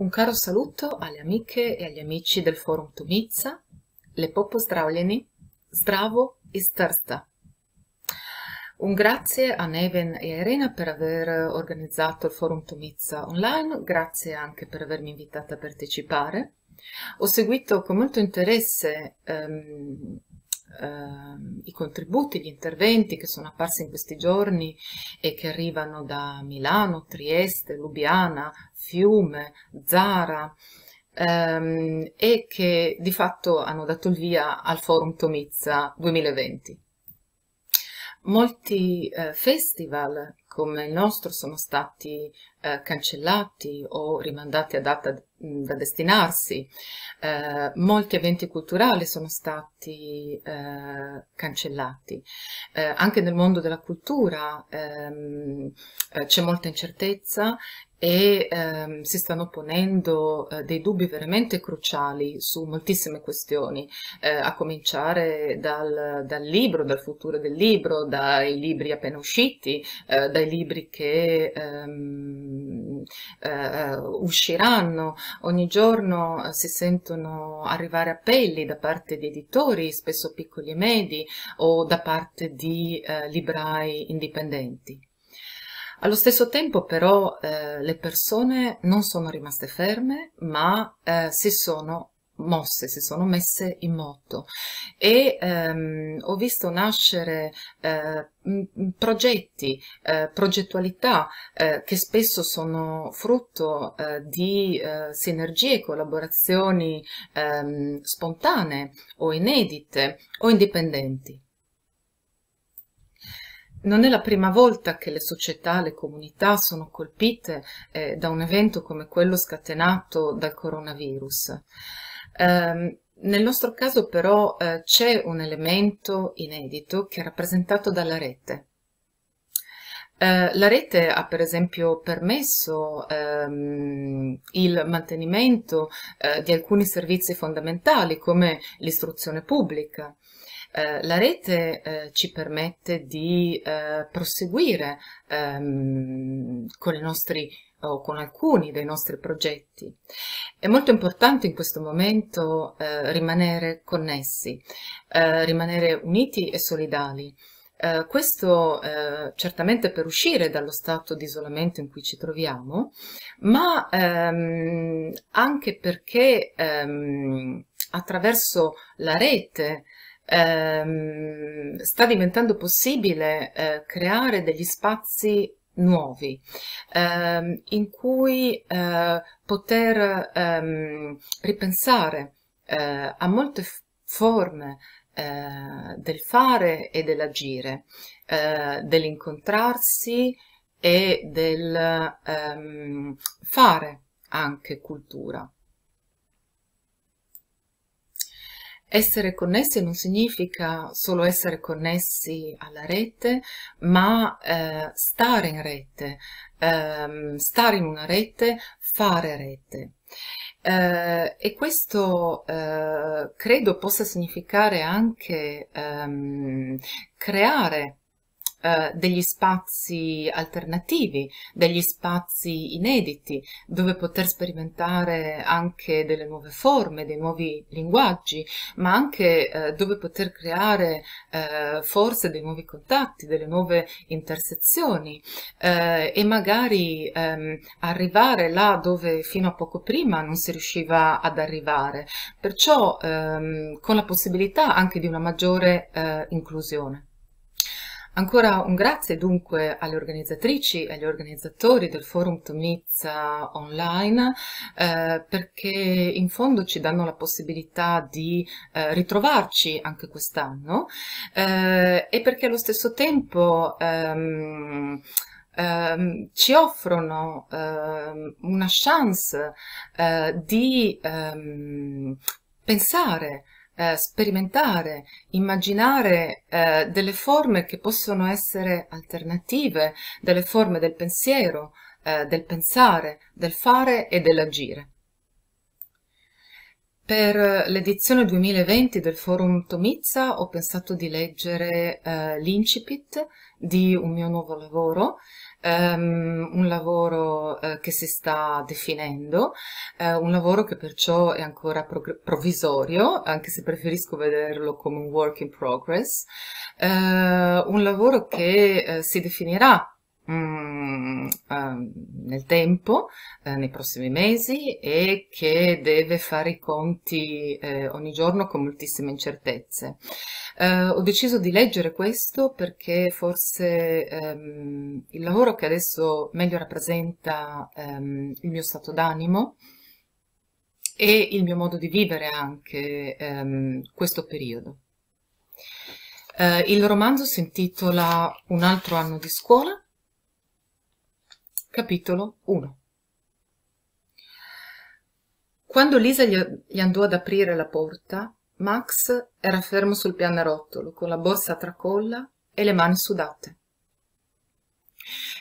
Un caro saluto alle amiche e agli amici del forum Tumizza, le Popo Zdravljeni, Stravo e Starsta. Un grazie a Neven e a Irena per aver organizzato il forum Tumizza online, grazie anche per avermi invitata a partecipare. Ho seguito con molto interesse ehm, eh, i contributi, gli interventi che sono apparsi in questi giorni e che arrivano da Milano, Trieste, Lubiana, Fiume, Zara ehm, e che di fatto hanno dato il via al Forum Tomizza 2020. Molti eh, festival come il nostro sono stati eh, cancellati o rimandati a data da destinarsi, eh, molti eventi culturali sono stati eh, cancellati, eh, anche nel mondo della cultura ehm, eh, c'è molta incertezza e ehm, si stanno ponendo eh, dei dubbi veramente cruciali su moltissime questioni, eh, a cominciare dal, dal, libro, dal futuro del libro, dai libri appena usciti, eh, dai libri che ehm, eh, usciranno. Ogni giorno eh, si sentono arrivare appelli da parte di editori, spesso piccoli e medi, o da parte di eh, librai indipendenti. Allo stesso tempo però eh, le persone non sono rimaste ferme, ma eh, si sono mosse, si sono messe in moto e ehm, ho visto nascere eh, progetti, eh, progettualità eh, che spesso sono frutto eh, di eh, sinergie e collaborazioni ehm, spontanee o inedite o indipendenti. Non è la prima volta che le società, le comunità sono colpite eh, da un evento come quello scatenato dal coronavirus. Eh, nel nostro caso però eh, c'è un elemento inedito che è rappresentato dalla rete. Eh, la rete ha per esempio permesso ehm, il mantenimento eh, di alcuni servizi fondamentali come l'istruzione pubblica, eh, la rete eh, ci permette di eh, proseguire ehm, con i nostri o con alcuni dei nostri progetti. È molto importante in questo momento eh, rimanere connessi, eh, rimanere uniti e solidali. Uh, questo uh, certamente per uscire dallo stato di isolamento in cui ci troviamo, ma um, anche perché um, attraverso la rete ehm, sta diventando possibile eh, creare degli spazi nuovi ehm, in cui eh, poter ehm, ripensare eh, a molte forme eh, del fare e dell'agire, eh, dell'incontrarsi e del ehm, fare anche cultura. Essere connessi non significa solo essere connessi alla rete, ma eh, stare in rete, eh, stare in una rete, fare rete. Eh, e questo eh, credo possa significare anche ehm, creare eh, degli spazi alternativi, degli spazi inediti, dove poter sperimentare anche delle nuove forme, dei nuovi linguaggi, ma anche eh, dove poter creare eh, forse dei nuovi contatti, delle nuove intersezioni eh, e magari ehm, arrivare là dove fino a poco prima non si riusciva ad arrivare, perciò ehm, con la possibilità anche di una maggiore eh, inclusione. Ancora un grazie dunque alle organizzatrici e agli organizzatori del forum Tomizza online eh, perché in fondo ci danno la possibilità di eh, ritrovarci anche quest'anno eh, e perché allo stesso tempo ehm, ehm, ci offrono ehm, una chance eh, di ehm, pensare eh, sperimentare, immaginare eh, delle forme che possono essere alternative, delle forme del pensiero, eh, del pensare, del fare e dell'agire. Per l'edizione 2020 del forum Tomizza ho pensato di leggere eh, l'incipit di un mio nuovo lavoro um, un lavoro uh, che si sta definendo, uh, un lavoro che perciò è ancora provvisorio, anche se preferisco vederlo come un work in progress, uh, un lavoro che si definirà mh, mm, ehm, nel tempo, uh, nei prossimi mesi e che deve fare i conti uh, ogni giorno con moltissime incertezze. Eh, ho deciso di leggere questo perché forse um, il lavoro che adesso meglio rappresenta um, il mio stato d'animo e il mio modo di vivere anche um, questo periodo. Uh, il romanzo si intitola Un altro anno di scuola Capitolo 1 Quando Lisa gli andò ad aprire la porta, Max era fermo sul pianerottolo, con la borsa a tracolla e le mani sudate.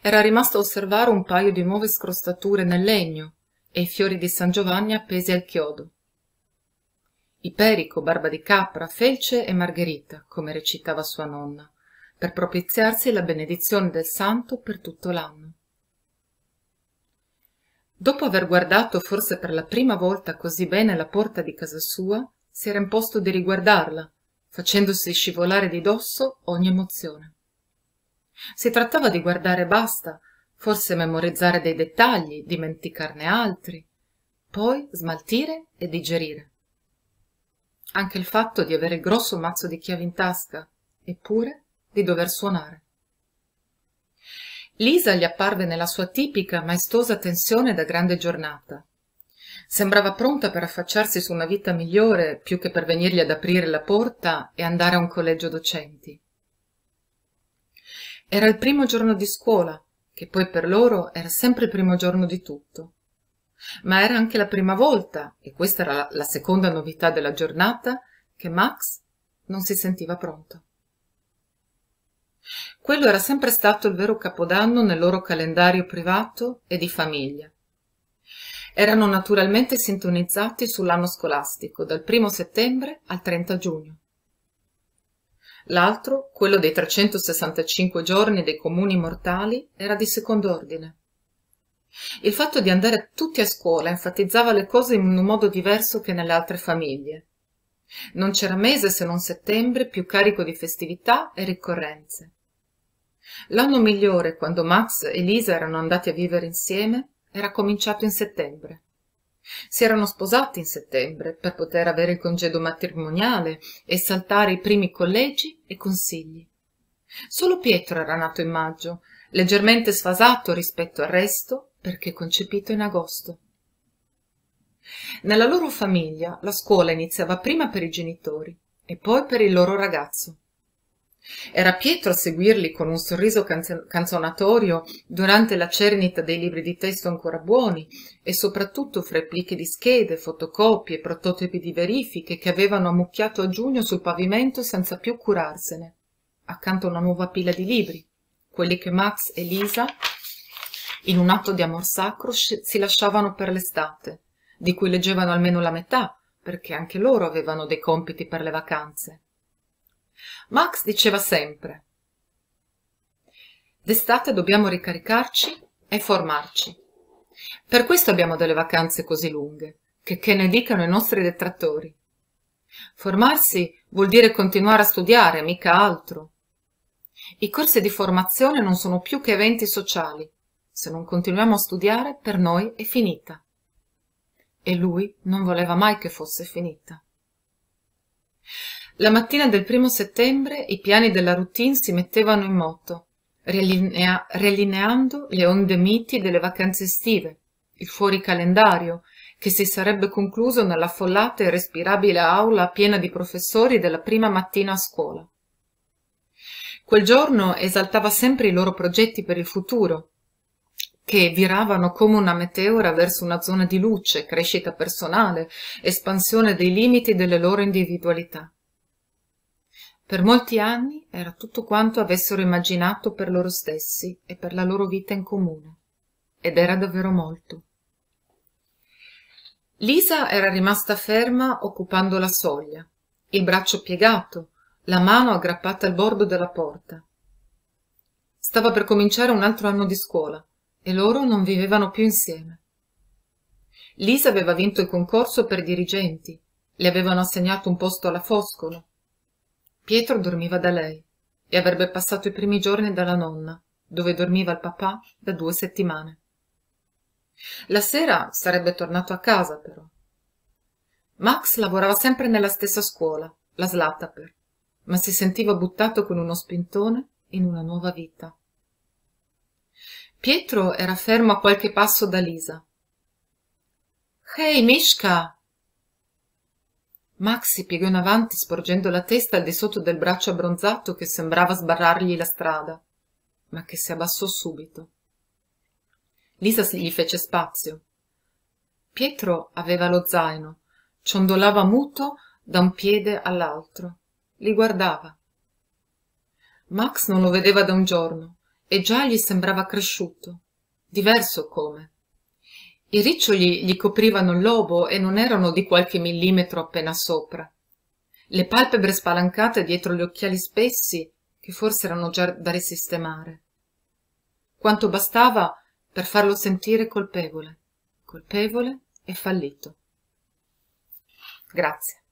Era rimasto a osservare un paio di nuove scrostature nel legno e i fiori di San Giovanni appesi al chiodo. Iperico, barba di capra, felce e margherita, come recitava sua nonna, per propiziarsi la benedizione del santo per tutto l'anno dopo aver guardato forse per la prima volta così bene la porta di casa sua si era imposto di riguardarla facendosi scivolare di dosso ogni emozione si trattava di guardare e basta forse memorizzare dei dettagli dimenticarne altri poi smaltire e digerire anche il fatto di avere il grosso mazzo di chiavi in tasca eppure di dover suonare Lisa gli apparve nella sua tipica, maestosa tensione da grande giornata. Sembrava pronta per affacciarsi su una vita migliore, più che per venirgli ad aprire la porta e andare a un collegio docenti. Era il primo giorno di scuola, che poi per loro era sempre il primo giorno di tutto. Ma era anche la prima volta, e questa era la seconda novità della giornata, che Max non si sentiva pronto. Quello era sempre stato il vero capodanno nel loro calendario privato e di famiglia. Erano naturalmente sintonizzati sull'anno scolastico, dal primo settembre al 30 giugno. L'altro, quello dei 365 giorni dei comuni mortali, era di secondo ordine. Il fatto di andare tutti a scuola enfatizzava le cose in un modo diverso che nelle altre famiglie. Non c'era mese se non settembre più carico di festività e ricorrenze. L'anno migliore, quando Max e Lisa erano andati a vivere insieme, era cominciato in settembre. Si erano sposati in settembre per poter avere il congedo matrimoniale e saltare i primi collegi e consigli. Solo Pietro era nato in maggio, leggermente sfasato rispetto al resto perché concepito in agosto. Nella loro famiglia la scuola iniziava prima per i genitori e poi per il loro ragazzo. Era Pietro a seguirli con un sorriso canzonatorio durante la cernita dei libri di testo ancora buoni e soprattutto fra i plicchi di schede, fotocopie, prototipi di verifiche che avevano ammucchiato a giugno sul pavimento senza più curarsene, accanto a una nuova pila di libri, quelli che Max e Lisa, in un atto di amor sacro, si lasciavano per l'estate, di cui leggevano almeno la metà, perché anche loro avevano dei compiti per le vacanze. Max diceva sempre D'estate dobbiamo ricaricarci e formarci. Per questo abbiamo delle vacanze così lunghe, che, che ne dicano i nostri detrattori. Formarsi vuol dire continuare a studiare, mica altro. I corsi di formazione non sono più che eventi sociali. Se non continuiamo a studiare, per noi è finita. E lui non voleva mai che fosse finita. La mattina del primo settembre i piani della routine si mettevano in moto, riallinea- riallineando le onde miti delle vacanze estive, il fuori calendario, che si sarebbe concluso nell'affollata e respirabile aula piena di professori della prima mattina a scuola. Quel giorno esaltava sempre i loro progetti per il futuro, che viravano come una meteora verso una zona di luce, crescita personale, espansione dei limiti delle loro individualità per molti anni era tutto quanto avessero immaginato per loro stessi e per la loro vita in comune ed era davvero molto lisa era rimasta ferma occupando la soglia il braccio piegato la mano aggrappata al bordo della porta stava per cominciare un altro anno di scuola e loro non vivevano più insieme lisa aveva vinto il concorso per dirigenti le avevano assegnato un posto alla foscolo pietro dormiva da lei e avrebbe passato i primi giorni dalla nonna dove dormiva il papà da due settimane la sera sarebbe tornato a casa però max lavorava sempre nella stessa scuola la slataper ma si sentiva buttato con uno spintone in una nuova vita pietro era fermo a qualche passo da lisa hey, mishka max si piegò in avanti sporgendo la testa al di sotto del braccio abbronzato che sembrava sbarrargli la strada ma che si abbassò subito lisa gli fece spazio pietro aveva lo zaino ciondolava muto da un piede all'altro li guardava max non lo vedeva da un giorno e già gli sembrava cresciuto diverso come i riccioli gli coprivano il lobo e non erano di qualche millimetro appena sopra le palpebre spalancate dietro gli occhiali spessi che forse erano già da risistemare quanto bastava per farlo sentire colpevole colpevole e fallito grazie